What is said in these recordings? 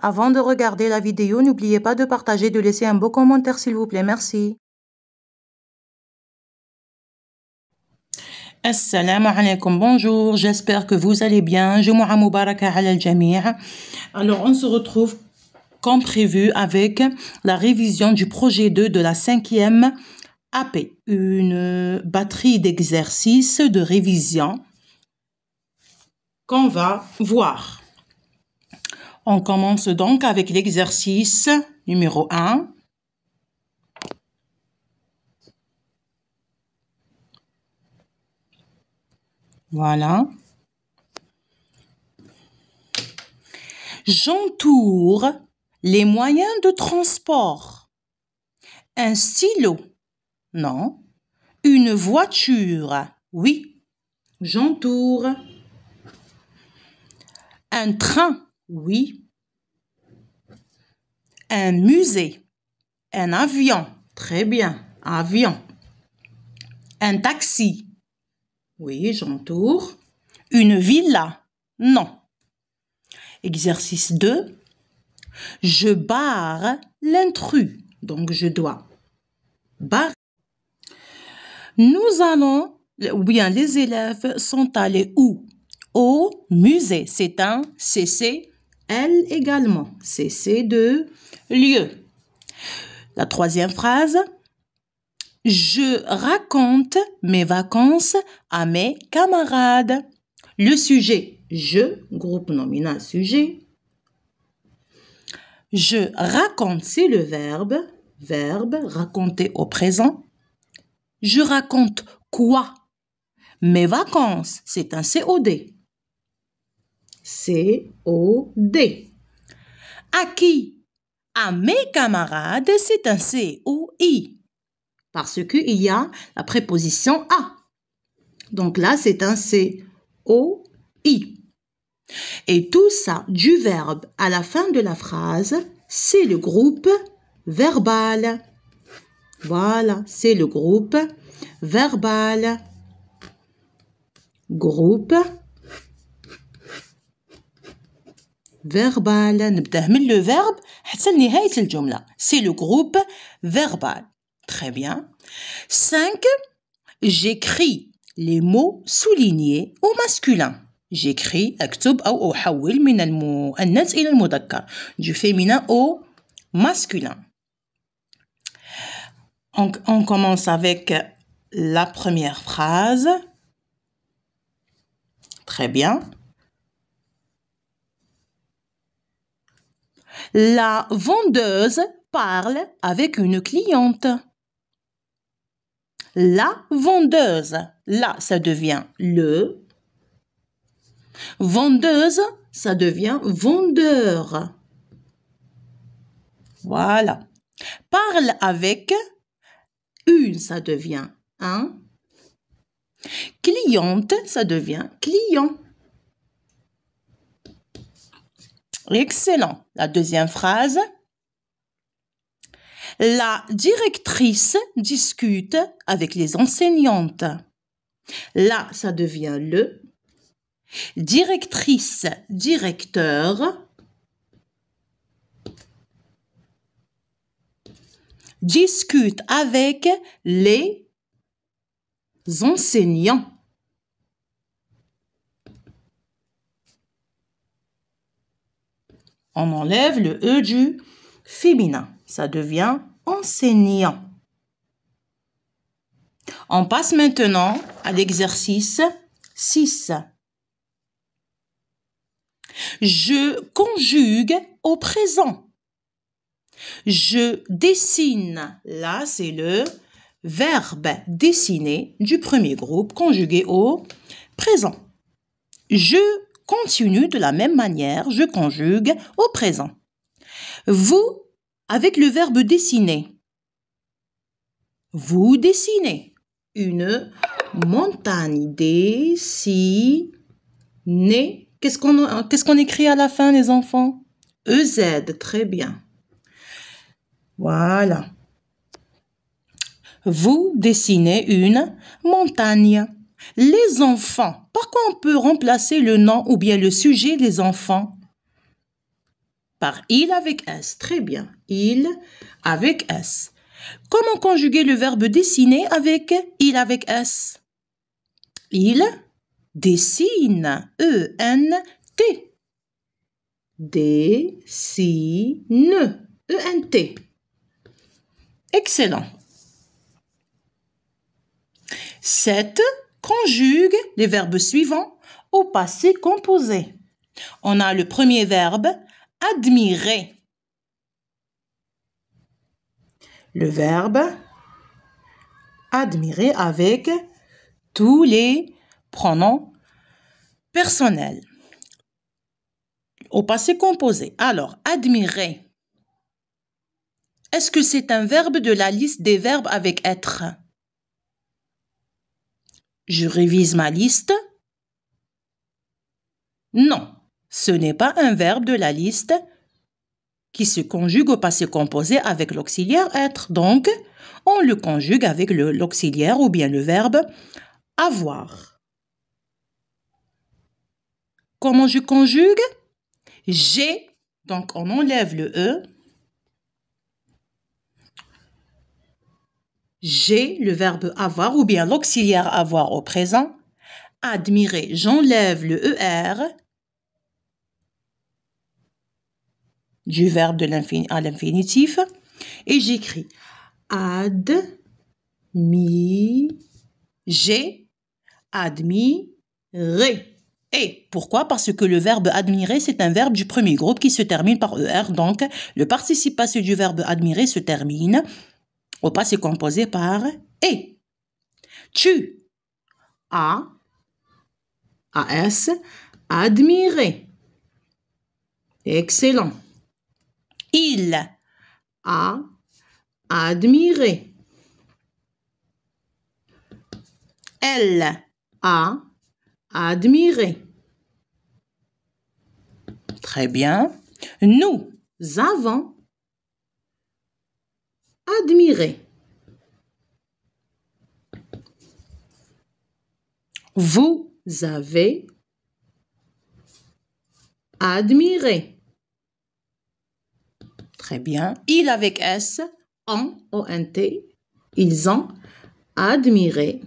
Avant de regarder la vidéo, n'oubliez pas de partager, et de laisser un beau commentaire s'il vous plaît. Merci. Assalamu alaikum, bonjour, j'espère que vous allez bien. Jumu'a Mubaraka al Jamir. Alors, on se retrouve comme prévu avec la révision du projet 2 de la 5e AP. Une batterie d'exercices de révision qu'on va voir. On commence donc avec l'exercice numéro 1. Voilà. J'entoure les moyens de transport. Un silo. Non. Une voiture. Oui. J'entoure. Un train. Oui. Un musée. Un avion. Très bien. Avion. Un taxi. Oui, j'entoure. Une villa. Non. Exercice 2. Je barre l'intrus. Donc, je dois barrer. Nous allons, ou bien les élèves sont allés où Au musée. C'est un CC elle également, c'est ces deux lieu. La troisième phrase, je raconte mes vacances à mes camarades. Le sujet, je, groupe nominal sujet. Je raconte, c'est le verbe, verbe raconter au présent. Je raconte quoi Mes vacances, c'est un COD. C-O-D. À qui À mes camarades, c'est un C-O-I. Parce qu'il y a la préposition A. Donc là, c'est un C-O-I. Et tout ça du verbe à la fin de la phrase, c'est le groupe verbal. Voilà, c'est le groupe verbal. Groupe verbal Nous le verbe c'est le groupe verbal très bien 5 j'écris les mots soulignés au masculin j'écris ou du féminin au masculin on commence avec la première phrase très bien La vendeuse parle avec une cliente. La vendeuse. Là, ça devient le. Vendeuse, ça devient vendeur. Voilà. Parle avec une, ça devient un. Cliente, ça devient client. Excellent. La deuxième phrase. La directrice discute avec les enseignantes. Là, ça devient le. Directrice, directeur. Discute avec les enseignants. On enlève le E du féminin. Ça devient enseignant. On passe maintenant à l'exercice 6. Je conjugue au présent. Je dessine. Là, c'est le verbe dessiner du premier groupe conjugué au présent. Je continue de la même manière, je conjugue au présent. Vous avec le verbe dessiner. Vous dessinez une montagne Né. Qu'est-ce qu'on écrit à la fin, les enfants EZ, très bien. Voilà. Vous dessinez une montagne. Les enfants. Par quoi on peut remplacer le nom ou bien le sujet les enfants Par il avec s. Très bien. Il avec s. Comment conjuguer le verbe dessiner avec il avec s Il dessine. E-N-T. n E-N-T. E Excellent. 7 conjugue les verbes suivants au passé composé. On a le premier verbe admirer. Le verbe admirer avec tous les pronoms personnels au passé composé. Alors, admirer. Est-ce que c'est un verbe de la liste des verbes avec être je révise ma liste. Non, ce n'est pas un verbe de la liste qui se conjugue au passé composé avec l'auxiliaire être. Donc, on le conjugue avec l'auxiliaire ou bien le verbe avoir. Comment je conjugue J'ai, donc on enlève le E J'ai le verbe avoir ou bien l'auxiliaire avoir au présent. Admirer, j'enlève le ER du verbe de à l'infinitif et j'écris admi j'ai admiré. Et pourquoi Parce que le verbe admirer, c'est un verbe du premier groupe qui se termine par ER. Donc, le participe passé du verbe admirer se termine au passé composé par et. Tu as, as, admiré. Excellent. Il a admiré. Elle a admiré. Très bien. Nous avons admirer. Vous avez admiré. Très bien. Il avec S, en, ONT, Ils ont admiré.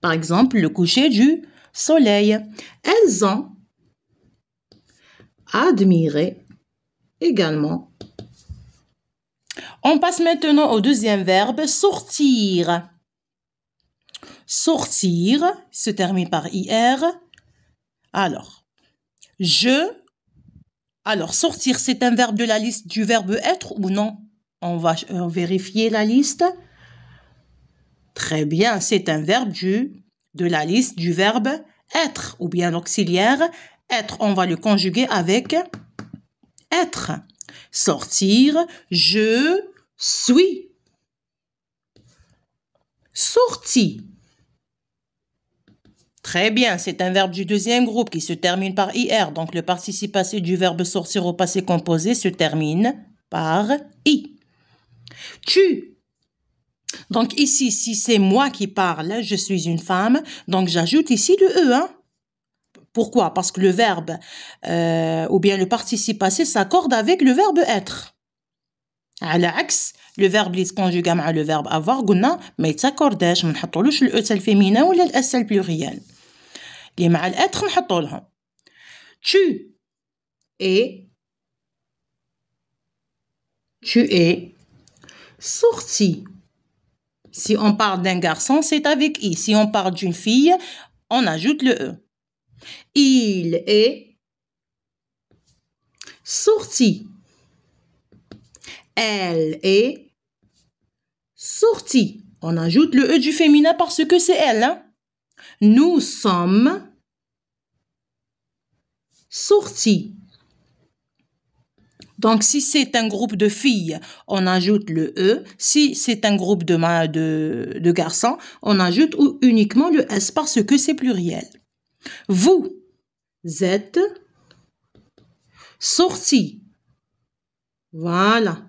Par exemple, le coucher du soleil. Elles ont admiré également on passe maintenant au deuxième verbe, sortir. Sortir se termine par IR. Alors, je. Alors, sortir, c'est un verbe de la liste du verbe être ou non On va vérifier la liste. Très bien, c'est un verbe du, de la liste du verbe être ou bien l'auxiliaire être. On va le conjuguer avec être sortir, je suis sorti. Très bien, c'est un verbe du deuxième groupe qui se termine par IR, donc le participe passé du verbe sortir au passé composé se termine par I. Tu. Donc ici, si c'est moi qui parle, je suis une femme, donc j'ajoute ici le E. Hein? Pourquoi Parce que le verbe euh, ou bien le participe passé s'accorde avec le verbe être. À l'axe, le verbe qui conjugué conjugue avec le verbe avoir, mais il s'accorde. On ne met le e féminin ou le s pluriel. Les pluriel. être, on Tu es tu es sorti. Si on parle d'un garçon, c'est avec i. Si on parle d'une fille, on ajoute le e. Il est sorti. Elle est sortie. On ajoute le E du féminin parce que c'est elle. Hein. Nous sommes sortis. Donc, si c'est un groupe de filles, on ajoute le E. Si c'est un groupe de, de garçons, on ajoute uniquement le S parce que c'est pluriel. Vous êtes sorti. Voilà.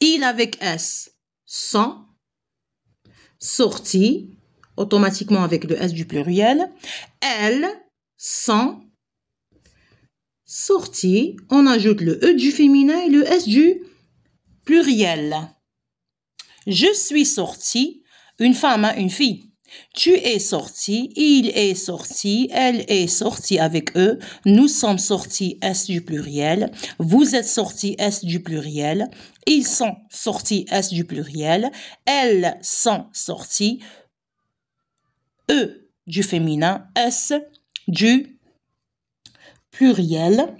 Il avec S, sans. Sorti, automatiquement avec le S du pluriel. Elle, sans. Sorti, on ajoute le E du féminin et le S du pluriel. Je suis sorti, une femme, une fille. Tu es sorti, il est sorti, elle est sortie avec eux, nous sommes sortis S du pluriel, vous êtes sortis S du pluriel, ils sont sortis S du pluriel, elles sont sorties, e du féminin, S du pluriel.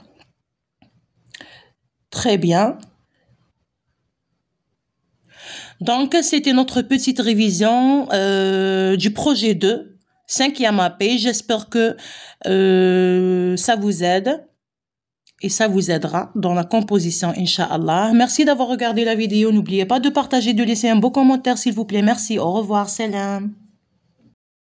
Très bien. Donc, c'était notre petite révision euh, du projet 2, cinquième AP. J'espère que euh, ça vous aide et ça vous aidera dans la composition, inshallah Merci d'avoir regardé la vidéo. N'oubliez pas de partager, de laisser un beau commentaire, s'il vous plaît. Merci. Au revoir. Salam.